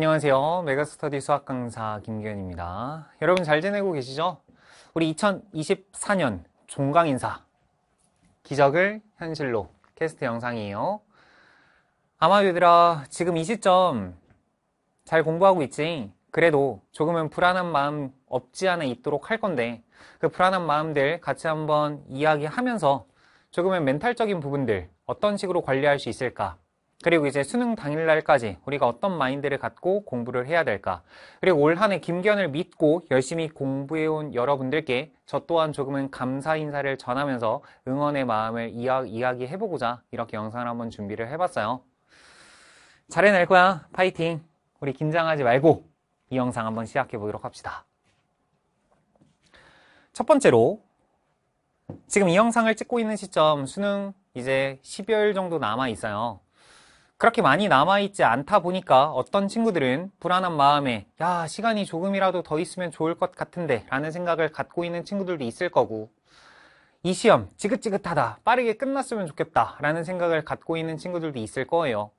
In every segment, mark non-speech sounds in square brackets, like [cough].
안녕하세요. 메가스터디 수학 강사 김기현입니다. 여러분 잘 지내고 계시죠? 우리 2024년 종강 인사 기적을 현실로 캐스트 영상이에요. 아마 얘들아 지금 이 시점 잘 공부하고 있지? 그래도 조금은 불안한 마음 없지 않아 있도록 할 건데 그 불안한 마음들 같이 한번 이야기하면서 조금은 멘탈적인 부분들 어떤 식으로 관리할 수 있을까 그리고 이제 수능 당일날까지 우리가 어떤 마인드를 갖고 공부를 해야 될까 그리고 올 한해김견을 믿고 열심히 공부해온 여러분들께 저 또한 조금은 감사 인사를 전하면서 응원의 마음을 이야, 이야기해보고자 이렇게 영상을 한번 준비를 해봤어요 잘해낼 거야 파이팅 우리 긴장하지 말고 이 영상 한번 시작해보도록 합시다 첫 번째로 지금 이 영상을 찍고 있는 시점 수능 이제 12월 정도 남아 있어요 그렇게 많이 남아있지 않다 보니까 어떤 친구들은 불안한 마음에 야 시간이 조금이라도 더 있으면 좋을 것 같은데 라는 생각을 갖고 있는 친구들도 있을 거고 이 시험 지긋지긋하다 빠르게 끝났으면 좋겠다 라는 생각을 갖고 있는 친구들도 있을 거예요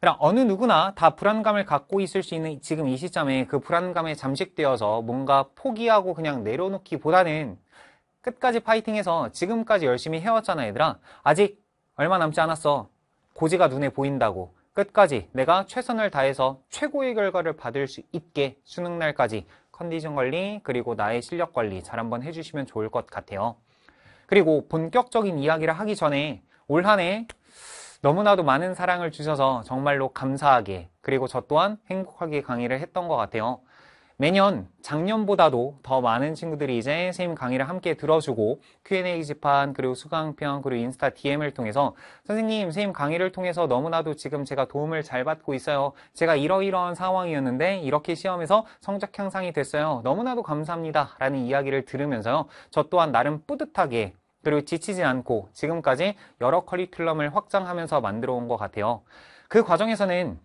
그러 어느 누구나 다 불안감을 갖고 있을 수 있는 지금 이 시점에 그 불안감에 잠식되어서 뭔가 포기하고 그냥 내려놓기보다는 끝까지 파이팅해서 지금까지 열심히 해왔잖아 얘들아 아직 얼마 남지 않았어 고지가 눈에 보인다고 끝까지 내가 최선을 다해서 최고의 결과를 받을 수 있게 수능 날까지 컨디션 관리 그리고 나의 실력 관리 잘 한번 해주시면 좋을 것 같아요. 그리고 본격적인 이야기를 하기 전에 올 한 해 너무나도 많은 사랑을 주셔서 정말로 감사하게 그리고 저 또한 행복하게 강의를 했던 것 같아요. 매년 작년보다도 더 많은 친구들이 이제 선생님 강의를 함께 들어주고 Q&A 기판 그리고 수강평 그리고 인스타 DM을 통해서 선생님 선생님 강의를 통해서 너무나도 지금 제가 도움을 잘 받고 있어요 제가 이러이러한 상황이었는데 이렇게 시험에서 성적 향상이 됐어요 너무나도 감사합니다 라는 이야기를 들으면서요 저 또한 나름 뿌듯하게 그리고 지치지 않고 지금까지 여러 커리큘럼을 확장하면서 만들어 온 것 같아요 그 과정에서는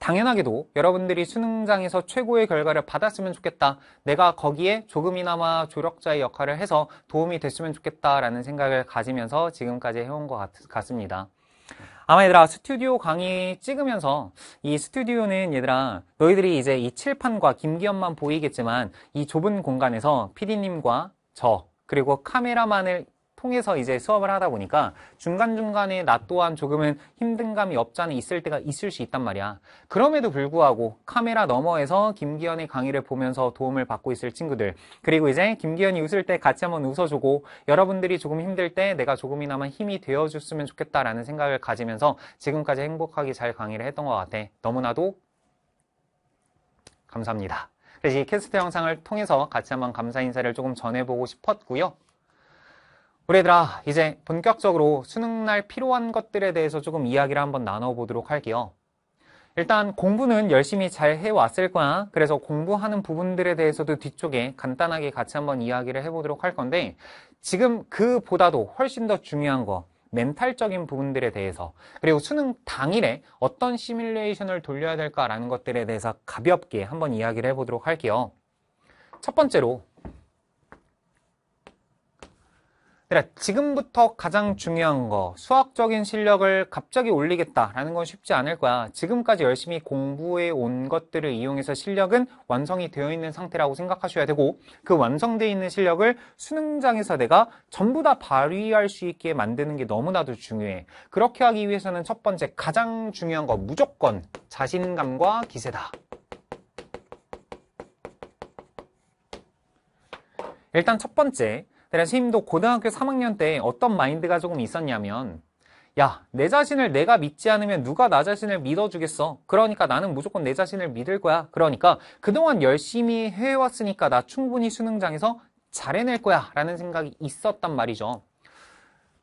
당연하게도 여러분들이 수능장에서 최고의 결과를 받았으면 좋겠다. 내가 거기에 조금이나마 조력자의 역할을 해서 도움이 됐으면 좋겠다라는 생각을 가지면서 지금까지 해온 것 같, 같습니다. 아마 얘들아 스튜디오 강의 찍으면서 이 스튜디오는 얘들아 너희들이 이제 이 칠판과 김기현만 보이겠지만 이 좁은 공간에서 피디님과 저 그리고 카메라만을 통해서 이제 수업을 하다 보니까 중간중간에 나 또한 조금은 힘든 감이 없잖아 있을 때가 있을 수 있단 말이야. 그럼에도 불구하고 카메라 너머에서 김기현의 강의를 보면서 도움을 받고 있을 친구들 그리고 이제 김기현이 웃을 때 같이 한번 웃어주고 여러분들이 조금 힘들 때 내가 조금이나마 힘이 되어줬으면 좋겠다라는 생각을 가지면서 지금까지 행복하게 잘 강의를 했던 것 같아. 너무나도 감사합니다. 그래서 이 캐스트 영상을 통해서 같이 한번 감사 인사를 조금 전해보고 싶었고요. 우리 얘들아 이제 본격적으로 수능날 필요한 것들에 대해서 조금 이야기를 한번 나눠보도록 할게요. 일단 공부는 열심히 잘 해왔을 거야. 그래서 공부하는 부분들에 대해서도 뒤쪽에 간단하게 같이 한번 이야기를 해보도록 할 건데 지금 그보다도 훨씬 더 중요한 거 멘탈적인 부분들에 대해서 그리고 수능 당일에 어떤 시뮬레이션을 돌려야 될까라는 것들에 대해서 가볍게 한번 이야기를 해보도록 할게요. 첫 번째로 그래, 지금부터 가장 중요한 거, 수학적인 실력을 갑자기 올리겠다라는 건 쉽지 않을 거야. 지금까지 열심히 공부해 온 것들을 이용해서 실력은 완성이 되어 있는 상태라고 생각하셔야 되고, 그 완성되어 있는 실력을 수능장에서 내가 전부 다 발휘할 수 있게 만드는 게 너무나도 중요해. 그렇게 하기 위해서는 첫 번째, 가장 중요한 거, 무조건 자신감과 기세다. 일단 첫 번째, 그래서 힘도 고등학교 3학년 때 어떤 마인드가 조금 있었냐면 야, 내 자신을 내가 믿지 않으면 누가 나 자신을 믿어주겠어. 그러니까 나는 무조건 내 자신을 믿을 거야. 그러니까 그동안 열심히 해왔으니까 나 충분히 수능장에서 잘해낼 거야. 라는 생각이 있었단 말이죠.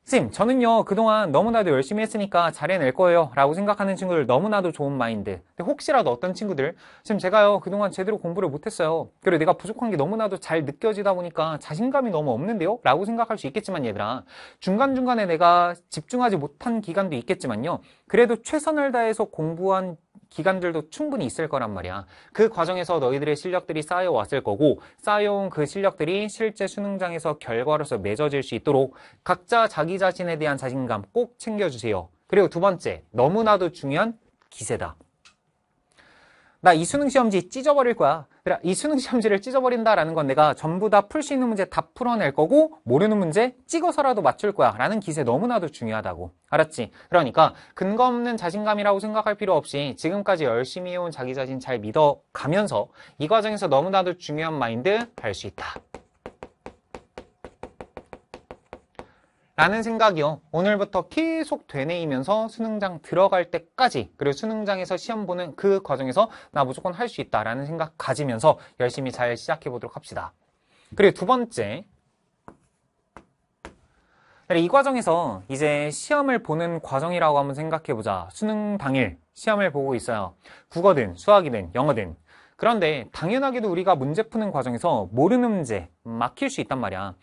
쌤, 저는요, 그동안 너무나도 열심히 했으니까 잘해낼 거예요. 라고 생각하는 친구들 너무나도 좋은 마인드. 근데 혹시라도 어떤 친구들, 쌤, 제가요, 그동안 제대로 공부를 못했어요. 그리고 내가 부족한 게 너무나도 잘 느껴지다 보니까 자신감이 너무 없는데요? 라고 생각할 수 있겠지만, 얘들아. 중간중간에 내가 집중하지 못한 기간도 있겠지만요. 그래도 최선을 다해서 공부한 기간들도 충분히 있을 거란 말이야. 그 과정에서 너희들의 실력들이 쌓여왔을 거고 쌓여온 그 실력들이 실제 수능장에서 결과로서 맺어질 수 있도록 각자 자기 자신에 대한 자신감 꼭 챙겨주세요. 그리고 두 번째, 너무나도 중요한 기세다. 나이 수능 시험지 찢어버릴 거야. 그래, 이 수능 시험지를 찢어버린다라는 건 내가 전부 다 풀 수 있는 문제 다 풀어낼 거고 모르는 문제 찍어서라도 맞출 거야. 라는 기세 너무나도 중요하다고. 알았지? 그러니까 근거 없는 자신감이라고 생각할 필요 없이 지금까지 열심히 해온 자기 자신 잘 믿어가면서 이 과정에서 너무나도 중요한 마인드 할 수 있다. 라는 생각이요. 오늘부터 계속 되뇌이면서 수능장 들어갈 때까지 그리고 수능장에서 시험 보는 그 과정에서 나 무조건 할 수 있다라는 생각 가지면서 열심히 잘 시작해 보도록 합시다. 그리고 두 번째 이 과정에서 이제 시험을 보는 과정이라고 한번 생각해보자. 수능 당일 시험을 보고 있어요. 국어든 수학이든 영어든. 그런데 당연하게도 우리가 문제 푸는 과정에서 모르는 문제 막힐 수 있단 말이야.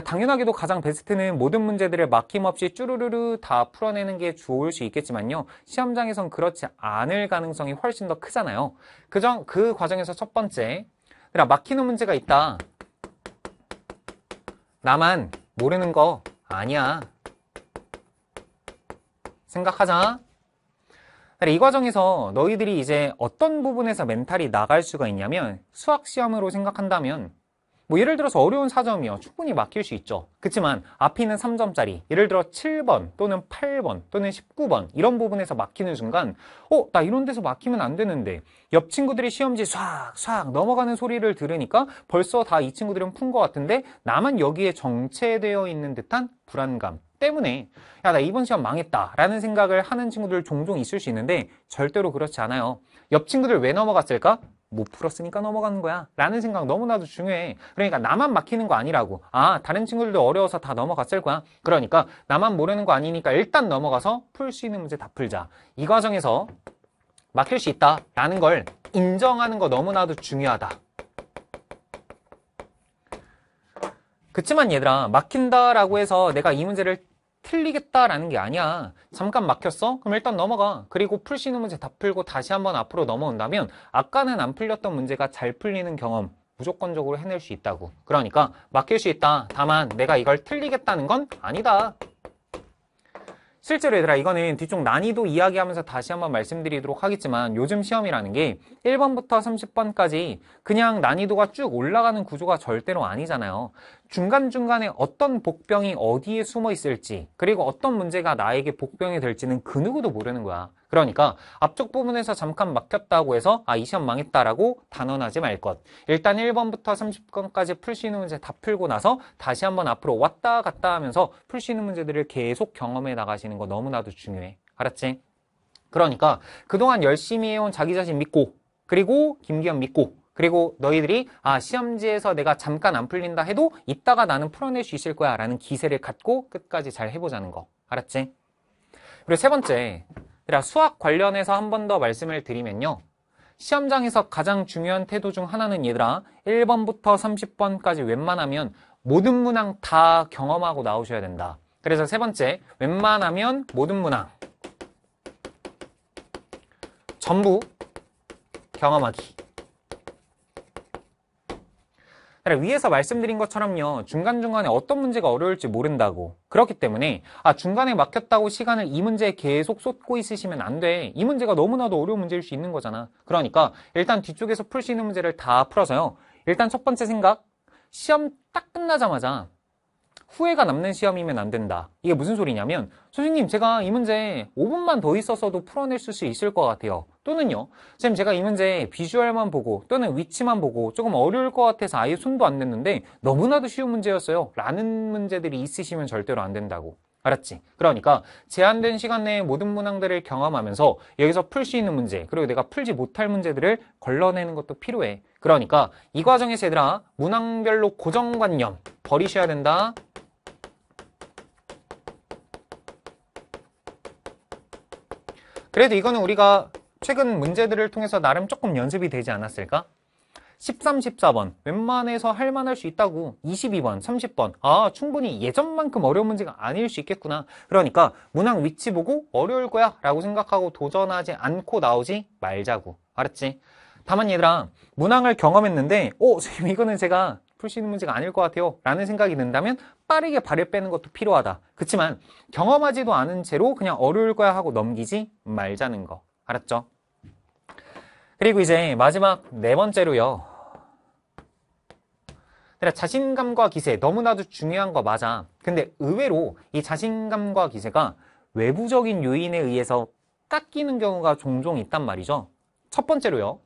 당연하게도 가장 베스트는 모든 문제들을 막힘없이 쭈루루루 다 풀어내는 게 좋을 수 있겠지만요. 시험장에선 그렇지 않을 가능성이 훨씬 더 크잖아요. 그정, 그 과정에서 첫 번째, 그냥 막히는 문제가 있다. 나만 모르는 거 아니야. 생각하자. 이 과정에서 너희들이 이제 어떤 부분에서 멘탈이 나갈 수가 있냐면 수학 시험으로 생각한다면 뭐 예를 들어서 어려운 사점이요 충분히 막힐 수 있죠. 그렇지만 앞에 있는 3점짜리 예를 들어 7번 또는 8번 또는 19번 이런 부분에서 막히는 순간 어? 나 이런 데서 막히면 안 되는데 옆 친구들이 시험지 싹싹 넘어가는 소리를 들으니까 벌써 다 이 친구들은 푼 것 같은데 나만 여기에 정체되어 있는 듯한 불안감 때문에 야 나 이번 시험 망했다 라는 생각을 하는 친구들 종종 있을 수 있는데 절대로 그렇지 않아요 옆 친구들 왜 넘어갔을까? 못 풀었으니까 넘어가는 거야 라는 생각 너무나도 중요해 그러니까 나만 막히는 거 아니라고 아 다른 친구들도 어려워서 다 넘어갔을 거야 그러니까 나만 모르는 거 아니니까 일단 넘어가서 풀 수 있는 문제 다 풀자 이 과정에서 막힐 수 있다 라는 걸 인정하는 거 너무나도 중요하다 그치만 얘들아 막힌다라고 해서 내가 이 문제를 틀리겠다라는 게 아니야. 잠깐 막혔어? 그럼 일단 넘어가. 그리고 풀수 있는 문제 다 풀고 다시 한번 앞으로 넘어온다면 아까는 안 풀렸던 문제가 잘 풀리는 경험 무조건적으로 해낼 수 있다고. 그러니까 막힐 수 있다. 다만 내가 이걸 틀리겠다는 건 아니다. 실제로 얘들아 이거는 뒤쪽 난이도 이야기하면서 다시 한번 말씀드리도록 하겠지만 요즘 시험이라는 게 1번부터 30번까지 그냥 난이도가 쭉 올라가는 구조가 절대로 아니잖아요. 중간중간에 어떤 복병이 어디에 숨어 있을지 그리고 어떤 문제가 나에게 복병이 될지는 그 누구도 모르는 거야 그러니까 앞쪽 부분에서 잠깐 막혔다고 해서 아 이 시험 망했다라고 단언하지 말것 일단 1번부터 30번까지 풀 수 있는 문제 다 풀고 나서 다시 한번 앞으로 왔다 갔다 하면서 풀 수 있는 문제들을 계속 경험해 나가시는 거 너무나도 중요해 알았지? 그러니까 그동안 열심히 해온 자기 자신 믿고 그리고 김기현 믿고 그리고 너희들이 아 시험지에서 내가 잠깐 안 풀린다 해도 이따가 나는 풀어낼 수 있을 거야 라는 기세를 갖고 끝까지 잘 해보자는 거 알았지? 그리고 세 번째 수학 관련해서 한 번 더 말씀을 드리면요 시험장에서 가장 중요한 태도 중 하나는 얘들아 1번부터 30번까지 웬만하면 모든 문항 다 경험하고 나오셔야 된다 그래서 세 번째 웬만하면 모든 문항 전부 경험하기 위에서 말씀드린 것처럼요. 중간중간에 어떤 문제가 어려울지 모른다고. 그렇기 때문에 아 중간에 막혔다고 시간을 이 문제에 계속 쏟고 있으시면 안 돼. 이 문제가 너무나도 어려운 문제일 수 있는 거잖아. 그러니까 일단 뒤쪽에서 풀 수 있는 문제를 다 풀어서요. 일단 첫 번째 생각. 시험 딱 끝나자마자 후회가 남는 시험이면 안 된다. 이게 무슨 소리냐면 선생님 제가 이 문제 5분만 더 있었어도 풀어낼 수 있을 것 같아요. 또는요. 선생님 제가 이 문제 비주얼만 보고 또는 위치만 보고 조금 어려울 것 같아서 아예 손도 안 냈는데 너무나도 쉬운 문제였어요. 라는 문제들이 있으시면 절대로 안 된다고. 알았지? 그러니까 제한된 시간 내에 모든 문항들을 경험하면서 여기서 풀 수 있는 문제 그리고 내가 풀지 못할 문제들을 걸러내는 것도 필요해 그러니까 이 과정에서 얘들아 문항별로 고정관념 버리셔야 된다 그래도 이거는 우리가 최근 문제들을 통해서 나름 조금 연습이 되지 않았을까? 13, 14번 웬만해서 할만할 수 있다고 22번, 30번 아 충분히 예전만큼 어려운 문제가 아닐 수 있겠구나 그러니까 문항 위치 보고 어려울 거야 라고 생각하고 도전하지 않고 나오지 말자고 알았지? 다만 얘들아 문항을 경험했는데 오 선생님 이거는 제가 풀수 있는 문제가 아닐 것 같아요 라는 생각이 든다면 빠르게 발을 빼는 것도 필요하다 그치만 경험하지도 않은 채로 그냥 어려울 거야 하고 넘기지 말자는 거 알았죠? 그리고 이제 마지막 네 번째로요 자신감과 기세 너무나도 중요한 거 맞아 근데 의외로 이 자신감과 기세가 외부적인 요인에 의해서 깎이는 경우가 종종 있단 말이죠 첫 번째로요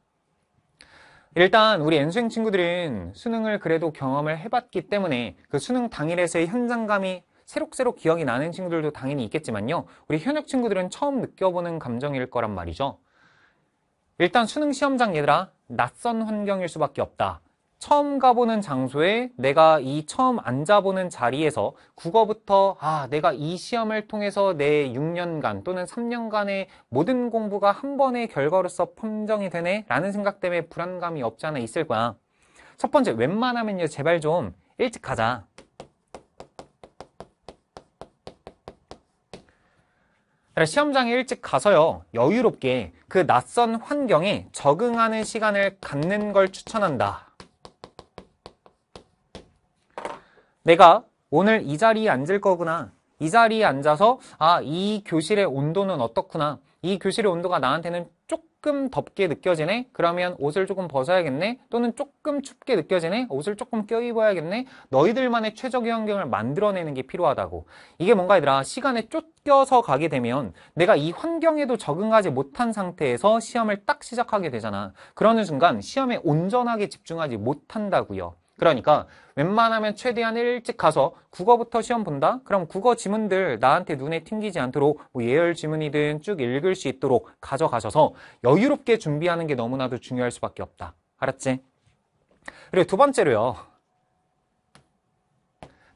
일단 우리 n 수생 친구들은 수능을 그래도 경험을 해봤기 때문에 그 수능 당일에서의 현장감이 새록새록 기억이 나는 친구들도 당연히 있겠지만요. 우리 현역 친구들은 처음 느껴보는 감정일 거란 말이죠. 일단 수능 시험장 얘들아 낯선 환경일 수밖에 없다. 처음 가보는 장소에 내가 이 처음 앉아보는 자리에서 국어부터 아 내가 이 시험을 통해서 내 6년간 또는 3년간의 모든 공부가 한 번의 결과로서 판정이 되네 라는 생각 때문에 불안감이 없지 않아 있을 거야 첫 번째 웬만하면요 제발 좀 일찍 가자 시험장에 일찍 가서요 여유롭게 그 낯선 환경에 적응하는 시간을 갖는 걸 추천한다 내가 오늘 이 자리에 앉을 거구나. 이 자리에 앉아서 아, 이 교실의 온도는 어떻구나. 이 교실의 온도가 나한테는 조금 덥게 느껴지네? 그러면 옷을 조금 벗어야겠네? 또는 조금 춥게 느껴지네? 옷을 조금 껴입어야겠네? 너희들만의 최적의 환경을 만들어내는 게 필요하다고. 이게 뭔가 얘들아, 시간에 쫓겨서 가게 되면 내가 이 환경에도 적응하지 못한 상태에서 시험을 딱 시작하게 되잖아. 그러는 순간 시험에 온전하게 집중하지 못한다고요. 그러니까 웬만하면 최대한 일찍 가서 국어부터 시험 본다? 그럼 국어 지문들 나한테 눈에 튕기지 않도록 뭐 예열 지문이든 쭉 읽을 수 있도록 가져가셔서 여유롭게 준비하는 게 너무나도 중요할 수밖에 없다. 알았지? 그리고 두 번째로요.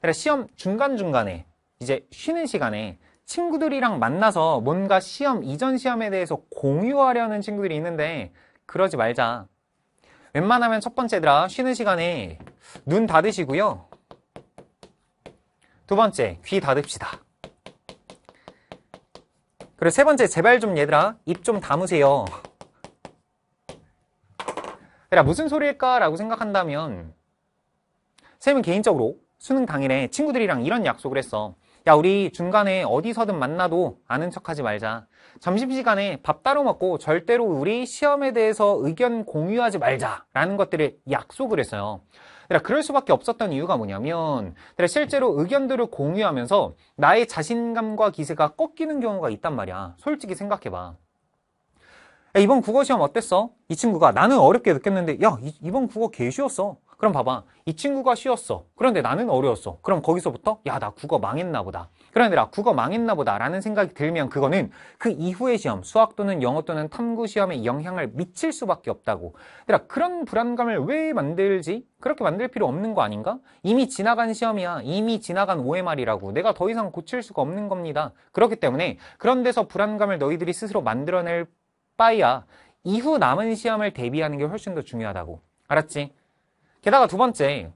그러니까 시험 중간중간에 이제 쉬는 시간에 친구들이랑 만나서 뭔가 시험 이전 시험에 대해서 공유하려는 친구들이 있는데 그러지 말자. 웬만하면 첫 번째 얘들아 쉬는 시간에 눈 닫으시고요. 두 번째 귀 닫읍시다. 그리고 세 번째 제발 좀 얘들아 입 좀 담으세요. 얘들아 무슨 소리일까라고 생각한다면 쌤은 개인적으로 수능 당일에 친구들이랑 이런 약속을 했어. 야 우리 중간에 어디서든 만나도 아는 척하지 말자 점심시간에 밥 따로 먹고 절대로 우리 시험에 대해서 의견 공유하지 말자라는 것들을 약속을 했어요 그러니까 그럴 수밖에 없었던 이유가 뭐냐면 그러니까 실제로 의견들을 공유하면서 나의 자신감과 기세가 꺾이는 경우가 있단 말이야 솔직히 생각해봐 이번 국어 시험 어땠어? 이 친구가 나는 어렵게 느꼈는데 야 이, 번 국어 개 쉬웠어 그럼 봐봐 이 친구가 쉬웠어 그런데 나는 어려웠어 그럼 거기서부터 야 나 국어 망했나 보다 그러느라 국어 망했나 보다 라는 생각이 들면 그거는 그 이후의 시험 수학 또는 영어 또는 탐구 시험에 영향을 미칠 수밖에 없다고 그러니까 그런 불안감을 왜 만들지? 그렇게 만들 필요 없는 거 아닌가? 이미 지나간 시험이야 이미 지나간 OMR이라고 내가 더 이상 고칠 수가 없는 겁니다 그렇기 때문에 그런 데서 불안감을 너희들이 스스로 만들어낼 바야 이후 남은 시험을 대비하는 게 훨씬 더 중요하다고 알았지? 게다가 두 번째,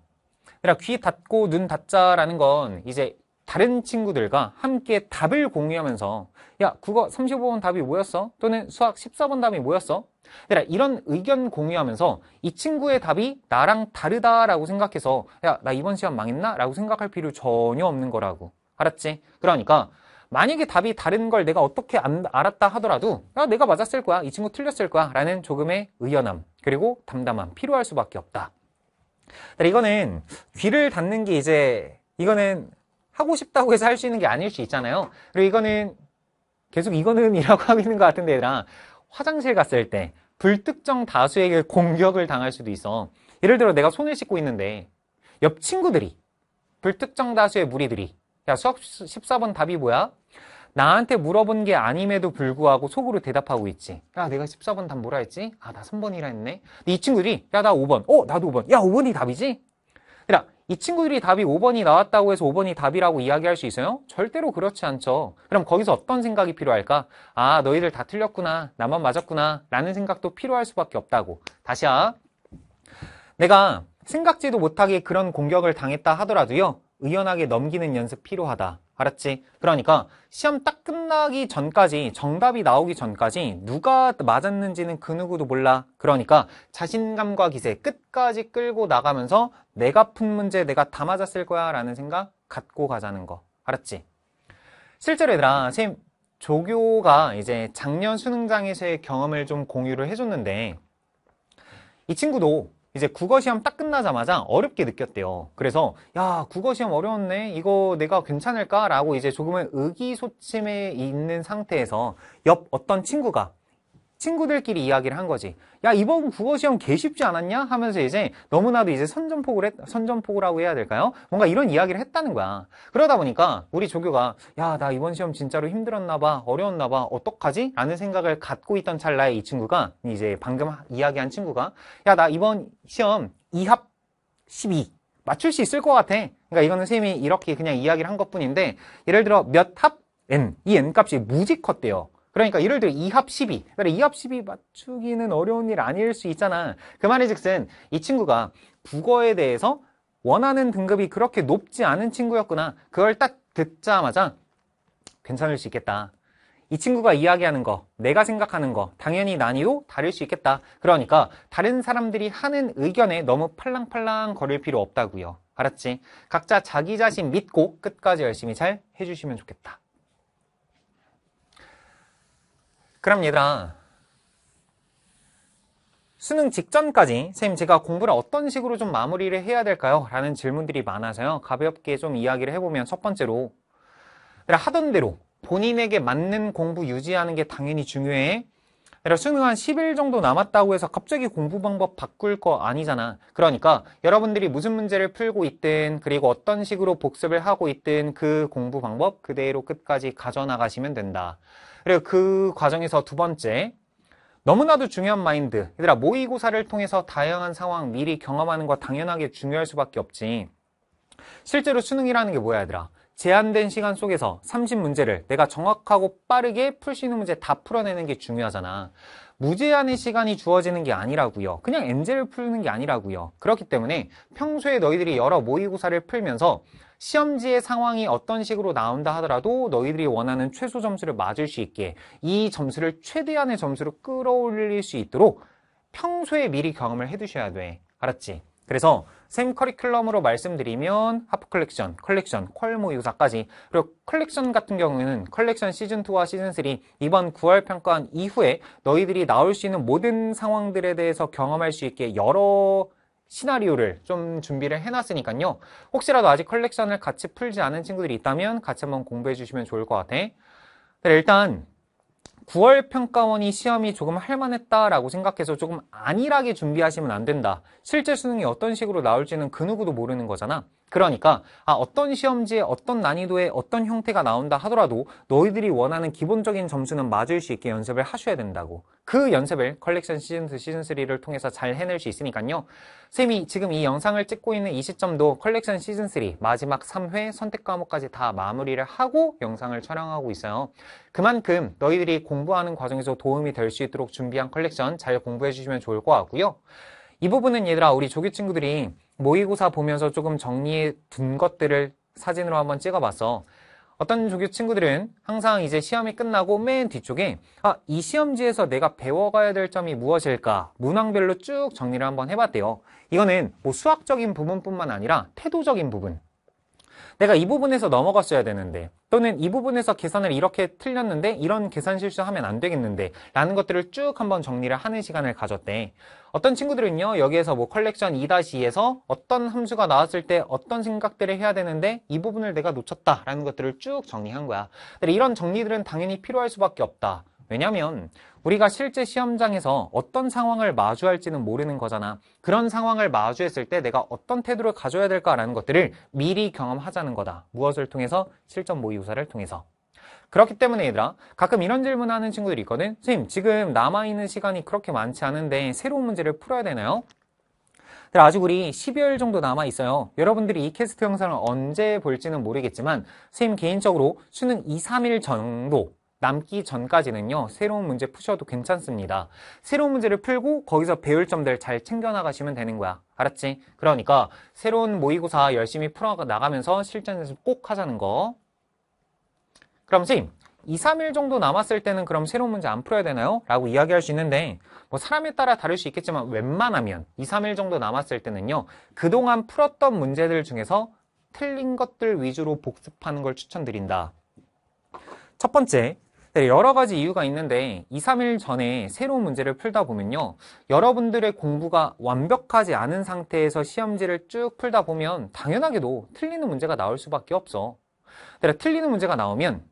그러귀 닫고 눈 닫자라는 건 이제 다른 친구들과 함께 답을 공유하면서 야 국어 35번 답이 뭐였어? 또는 수학 14번 답이 뭐였어? 그러 그러니까 이런 의견 공유하면서 이 친구의 답이 나랑 다르다라고 생각해서 야 나 이번 시험 망했나? 라고 생각할 필요 전혀 없는 거라고 알았지? 그러니까 만약에 답이 다른 걸 내가 어떻게 알았다 하더라도 야 내가 맞았을 거야 이 친구 틀렸을 거야 라는 조금의 의연함 그리고 담담함 필요할 수밖에 없다 근데 이거는 귀를 닫는 게 이제 이거는 하고 싶다고 해서 할 수 있는 게 아닐 수 있잖아요. 그리고 이거는 계속 이거는 이라고 [laughs] 하고 있는 것 같은데 얘들아 화장실 갔을 때 불특정 다수에게 공격을 당할 수도 있어. 예를 들어 내가 손을 씻고 있는데 옆 친구들이 불특정 다수의 무리들이 야 수학 14번 답이 뭐야? 나한테 물어본 게 아님에도 불구하고 속으로 대답하고 있지. 야, 내가 14번 답 뭐라 했지? 아, 나 3번이라 했네. 근데 이 친구들이, 야, 나 5번. 어, 나도 5번. 야, 5번이 답이지? 그러니까 이 친구들이 답이 5번이 나왔다고 해서 5번이 답이라고 이야기할 수 있어요? 절대로 그렇지 않죠. 그럼 거기서 어떤 생각이 필요할까? 아, 너희들 다 틀렸구나. 나만 맞았구나. 라는 생각도 필요할 수밖에 없다고. 다시야. 내가 생각지도 못하게 그런 공격을 당했다 하더라도요. 의연하게 넘기는 연습 필요하다. 알았지? 그러니까 시험 딱 끝나기 전까지 정답이 나오기 전까지 누가 맞았는지는 그 누구도 몰라 그러니까 자신감과 기세 끝까지 끌고 나가면서 내가 푼 문제 내가 다 맞았을 거야 라는 생각 갖고 가자는 거 알았지? 실제로 얘들아 선생님 조교가 이제 작년 수능장에서의 경험을 좀 공유를 해줬는데 이 친구도 이제 국어 시험 딱 끝나자마자 어렵게 느꼈대요. 그래서 야 국어 시험 어려웠네 이거 내가 괜찮을까라고 이제 조금은 의기소침해 있는 상태에서 옆 어떤 친구가 친구들끼리 이야기를 한 거지. 야, 이번 국어 시험 개 쉽지 않았냐? 하면서 이제 너무나도 이제 선전포고를 했, 선전포고라고 해야 될까요? 뭔가 이런 이야기를 했다는 거야. 그러다 보니까 우리 조교가 야, 나 이번 시험 진짜로 힘들었나 봐. 어려웠나 봐. 어떡하지? 라는 생각을 갖고 있던 찰나에 이 친구가 이제 방금 이야기한 친구가 야, 나 이번 시험 2합 12 맞출 수 있을 것 같아. 그러니까 이거는 쌤이 이렇게 그냥 이야기를 한 것뿐인데 예를 들어 몇 합 n 이 n 값이 무지 컸대요. 그러니까 예를 들어 2합 12. 그래 2합 12 맞추기는 어려운 일 아닐 수 있잖아. 그 말이즉슨 이 친구가 국어에 대해서 원하는 등급이 그렇게 높지 않은 친구였구나. 그걸 딱 듣자마자 괜찮을 수 있겠다. 이 친구가 이야기하는 거, 내가 생각하는 거, 당연히 난이도 다를 수 있겠다. 그러니까 다른 사람들이 하는 의견에 너무 팔랑팔랑 거릴 필요 없다고요. 알았지? 각자 자기 자신 믿고 끝까지 열심히 잘 해주시면 좋겠다. 그럼 얘들아 수능 직전까지 쌤 제가 공부를 어떤 식으로 좀 마무리를 해야 될까요? 라는 질문들이 많아서요. 가볍게 좀 이야기를 해보면 첫 번째로 하던 대로 본인에게 맞는 공부 유지하는 게 당연히 중요해. 내가 수능한 10일 정도 남았다고 해서 갑자기 공부 방법 바꿀 거 아니잖아. 그러니까 여러분들이 무슨 문제를 풀고 있든 그리고 어떤 식으로 복습을 하고 있든 그 공부 방법 그대로 끝까지 가져나가시면 된다. 그리고 그 과정에서 두 번째 너무나도 중요한 마인드 얘들아 모의고사를 통해서 다양한 상황 미리 경험하는 거 당연하게 중요할 수밖에 없지 실제로 수능이라는 게 뭐야 얘들아 제한된 시간 속에서 30문제를 내가 정확하고 빠르게 풀 수 있는 문제 다 풀어내는 게 중요하잖아. 무제한의 시간이 주어지는 게 아니라고요. 그냥 엔젤을 풀는 게 아니라고요. 그렇기 때문에 평소에 너희들이 여러 모의고사를 풀면서 시험지의 상황이 어떤 식으로 나온다 하더라도 너희들이 원하는 최소 점수를 맞을 수 있게 이 점수를 최대한의 점수로 끌어올릴 수 있도록 평소에 미리 경험을 해두셔야 돼. 알았지? 그래서 샘 커리큘럼으로 말씀드리면 하프 컬렉션, 컬렉션, 퀄모유사까지 그리고 컬렉션 같은 경우에는 컬렉션 시즌2와 시즌3 이번 9월 평가한 이후에 너희들이 나올 수 있는 모든 상황들에 대해서 경험할 수 있게 여러 시나리오를 좀 준비를 해놨으니까요 혹시라도 아직 컬렉션을 같이 풀지 않은 친구들이 있다면 같이 한번 공부해 주시면 좋을 것 같아 일단 9월 평가원이 시험이 조금 할만했다라고 생각해서 조금 안일하게 준비하시면 안 된다. 실제 수능이 어떤 식으로 나올지는 그 누구도 모르는 거잖아. 그러니까 아, 어떤 시험지에 어떤 난이도에 어떤 형태가 나온다 하더라도 너희들이 원하는 기본적인 점수는 맞을 수 있게 연습을 하셔야 된다고 그 연습을 컬렉션 시즌2, 시즌3를 통해서 잘 해낼 수 있으니까요 쌤이 지금 이 영상을 찍고 있는 이 시점도 컬렉션 시즌3 마지막 3회 선택 과목까지 다 마무리를 하고 영상을 촬영하고 있어요 그만큼 너희들이 공부하는 과정에서 도움이 될 수 있도록 준비한 컬렉션 잘 공부해 주시면 좋을 것 같고요 이 부분은 얘들아 우리 조교 친구들이 모의고사 보면서 조금 정리해 둔 것들을 사진으로 한번 찍어봤어. 어떤 조교 친구들은 항상 이제 시험이 끝나고 맨 뒤쪽에 아, 이 시험지에서 내가 배워가야 될 점이 무엇일까? 문항별로 쭉 정리를 한번 해봤대요. 이거는 뭐 수학적인 부분뿐만 아니라 태도적인 부분, 내가 이 부분에서 넘어갔어야 되는데 또는 이 부분에서 계산을 이렇게 틀렸는데 이런 계산 실수하면 안 되겠는데 라는 것들을 쭉 한번 정리를 하는 시간을 가졌대. 어떤 친구들은요 여기에서 뭐 컬렉션 2-2에서 어떤 함수가 나왔을 때 어떤 생각들을 해야 되는데 이 부분을 내가 놓쳤다라는 것들을 쭉 정리한 거야. 근데 이런 정리들은 당연히 필요할 수밖에 없다. 왜냐하면 우리가 실제 시험장에서 어떤 상황을 마주할지는 모르는 거잖아. 그런 상황을 마주했을 때 내가 어떤 태도를 가져야 될까라는 것들을 미리 경험하자는 거다. 무엇을 통해서? 실전 모의고사를 통해서. 그렇기 때문에 얘들아 가끔 이런 질문하는 친구들이 있거든 선생님 지금 남아있는 시간이 그렇게 많지 않은데 새로운 문제를 풀어야 되나요? 아직 우리 12월 정도 남아있어요. 여러분들이 이 캐스트 영상을 언제 볼지는 모르겠지만 선생님 개인적으로 수능 2, 3일 정도 남기 전까지는요 새로운 문제 푸셔도 괜찮습니다 새로운 문제를 풀고 거기서 배울 점들 잘 챙겨나가시면 되는 거야 알았지? 그러니까 새로운 모의고사 열심히 풀어나가면서 실전 연습 꼭 하자는 거 그럼 쌤 2, 3일 정도 남았을 때는 그럼 새로운 문제 안 풀어야 되나요? 라고 이야기할 수 있는데 뭐 사람에 따라 다를 수 있겠지만 웬만하면 2, 3일 정도 남았을 때는요 그동안 풀었던 문제들 중에서 틀린 것들 위주로 복습하는 걸 추천드린다 첫 번째, 네, 여러 가지 이유가 있는데 2, 3일 전에 새로운 문제를 풀다 보면요. 여러분들의 공부가 완벽하지 않은 상태에서 시험지를 쭉 풀다 보면 당연하게도 틀리는 문제가 나올 수밖에 없어 그러니까 틀리는 문제가 나오면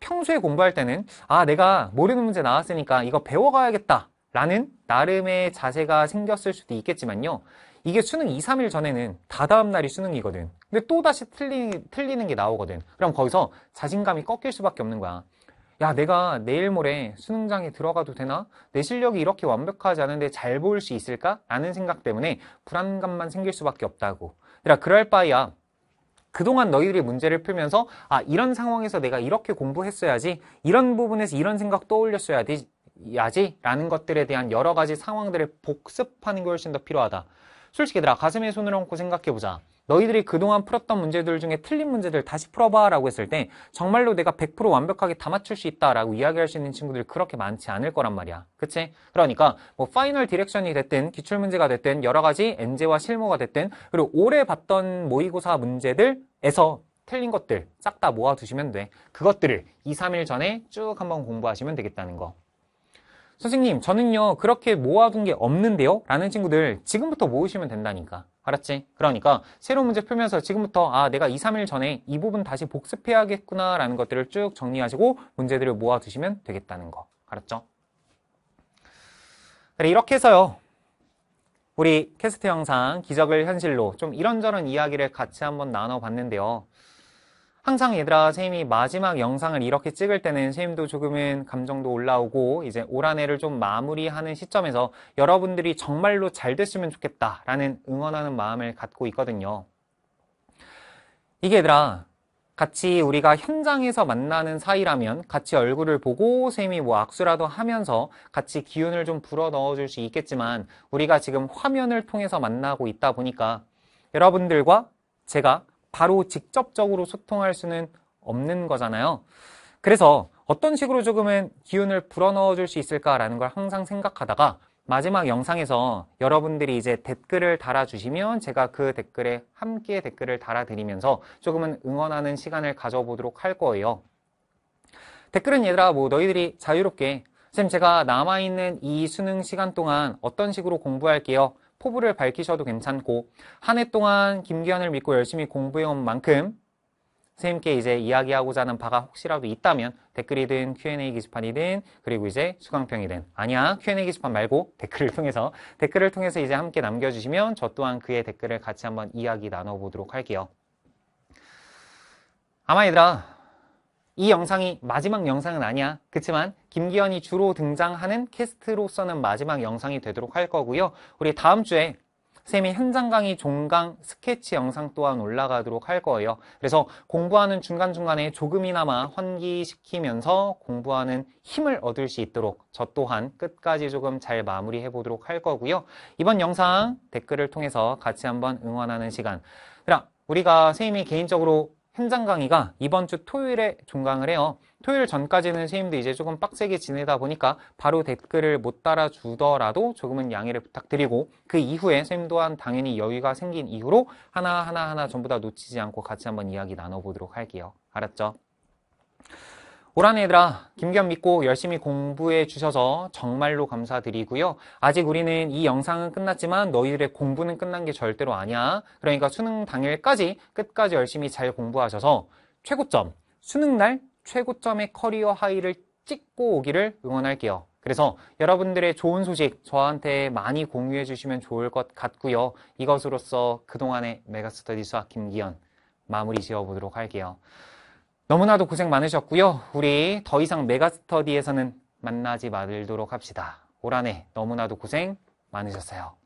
평소에 공부할 때는 아, 내가 모르는 문제 나왔으니까 이거 배워가야겠다. 라는 나름의 자세가 생겼을 수도 있겠지만요. 이게 수능 2, 3일 전에는 다다음 날이 수능이거든. 근데 또다시 틀리, 틀리는 게 나오거든. 그럼 거기서 자신감이 꺾일 수밖에 없는 거야. 야, 내가 내일 모레 수능장에 들어가도 되나? 내 실력이 이렇게 완벽하지 않은데 잘 보일 수 있을까? 라는 생각 때문에 불안감만 생길 수밖에 없다고. 그러 그럴 바에야 그동안 너희들이 문제를 풀면서 아, 이런 상황에서 내가 이렇게 공부했어야지. 이런 부분에서 이런 생각 떠올렸어야지. 라는 것들에 대한 여러 가지 상황들을 복습하는 게 훨씬 더 필요하다. 솔직히 얘들아 가슴에 손을 얹고 생각해보자. 너희들이 그동안 풀었던 문제들 중에 틀린 문제들 다시 풀어봐 라고 했을 때 정말로 내가 100% 완벽하게 다 맞출 수 있다 라고 이야기할 수 있는 친구들이 그렇게 많지 않을 거란 말이야 그치? 그러니까 뭐 파이널 디렉션이 됐든 기출문제가 됐든 여러 가지 엔제와 실무가 됐든 그리고 올해 봤던 모의고사 문제들에서 틀린 것들 싹 다 모아두시면 돼 그것들을 2, 3일 전에 쭉 한번 공부하시면 되겠다는 거 선생님 저는요 그렇게 모아둔 게 없는데요? 라는 친구들 지금부터 모으시면 된다니까 알았지? 그러니까 새로운 문제 풀면서 지금부터 아 내가 2, 3일 전에 이 부분 다시 복습해야겠구나 라는 것들을 쭉 정리하시고 문제들을 모아두시면 되겠다는 거 알았죠? 그래 이렇게 해서요 우리 캐스트 영상 기적을 현실로 좀 이런저런 이야기를 같이 한번 나눠봤는데요 항상 얘들아 쌤이 마지막 영상을 이렇게 찍을 때는 쌤도 조금은 감정도 올라오고 이제 올 한 해를 좀 마무리하는 시점에서 여러분들이 정말로 잘 됐으면 좋겠다라는 응원하는 마음을 갖고 있거든요. 이게 얘들아 같이 우리가 현장에서 만나는 사이라면 같이 얼굴을 보고 쌤이 뭐 악수라도 하면서 같이 기운을 좀 불어 넣어줄 수 있겠지만 우리가 지금 화면을 통해서 만나고 있다 보니까 여러분들과 제가 바로 직접적으로 소통할 수는 없는 거잖아요. 그래서 어떤 식으로 조금은 기운을 불어넣어 줄 수 있을까라는 걸 항상 생각하다가 마지막 영상에서 여러분들이 이제 댓글을 달아주시면 제가 그 댓글에 함께 댓글을 달아드리면서 조금은 응원하는 시간을 가져보도록 할 거예요. 댓글은 얘들아 뭐 너희들이 자유롭게 쌤 제가 남아있는 이 수능 시간 동안 어떤 식으로 공부할게요? 포부를 밝히셔도 괜찮고 한 해 동안 김기현을 믿고 열심히 공부해온 만큼 선생님께 이제 이야기하고자 하는 바가 혹시라도 있다면 댓글이든 Q&A 게시판이든 그리고 이제 수강평이든 아니야 Q&A 게시판 말고 댓글을 통해서 댓글을 통해서 이제 함께 남겨주시면 저 또한 그의 댓글을 같이 한번 이야기 나눠보도록 할게요. 아마 얘들아 이 영상이 마지막 영상은 아니야. 그렇지만 김기현이 주로 등장하는 캐스트로서는 마지막 영상이 되도록 할 거고요. 우리 다음 주에 쌤이 현장 강의 종강 스케치 영상 또한 올라가도록 할 거예요. 그래서 공부하는 중간중간에 조금이나마 환기시키면서 공부하는 힘을 얻을 수 있도록 저 또한 끝까지 조금 잘 마무리해 보도록 할 거고요. 이번 영상 댓글을 통해서 같이 한번 응원하는 시간. 그럼 우리가 쌤이 개인적으로 현장 강의가 이번 주 토요일에 종강을 해요. 토요일 전까지는 선생님도 이제 조금 빡세게 지내다 보니까 바로 댓글을 못 달아주더라도 조금은 양해를 부탁드리고 그 이후에 선생님 또한 당연히 여유가 생긴 이후로 하나하나 하나 전부 다 놓치지 않고 같이 한번 이야기 나눠보도록 할게요. 알았죠? 오란애들아 김겸 믿고 열심히 공부해 주셔서 정말로 감사드리고요. 아직 우리는 이 영상은 끝났지만 너희들의 공부는 끝난 게 절대로 아니야. 그러니까 수능 당일까지 끝까지 열심히 잘 공부하셔서 최고점, 수능 날 최고점의 커리어 하이를 찍고 오기를 응원할게요. 그래서 여러분들의 좋은 소식 저한테 많이 공유해 주시면 좋을 것 같고요. 이것으로써 그동안의 메가스터디스와 김기현 마무리 지어보도록 할게요. 너무나도 고생 많으셨고요. 우리 더 이상 메가스터디에서는 만나지 말도록 합시다. 올 한 해 너무나도 고생 많으셨어요.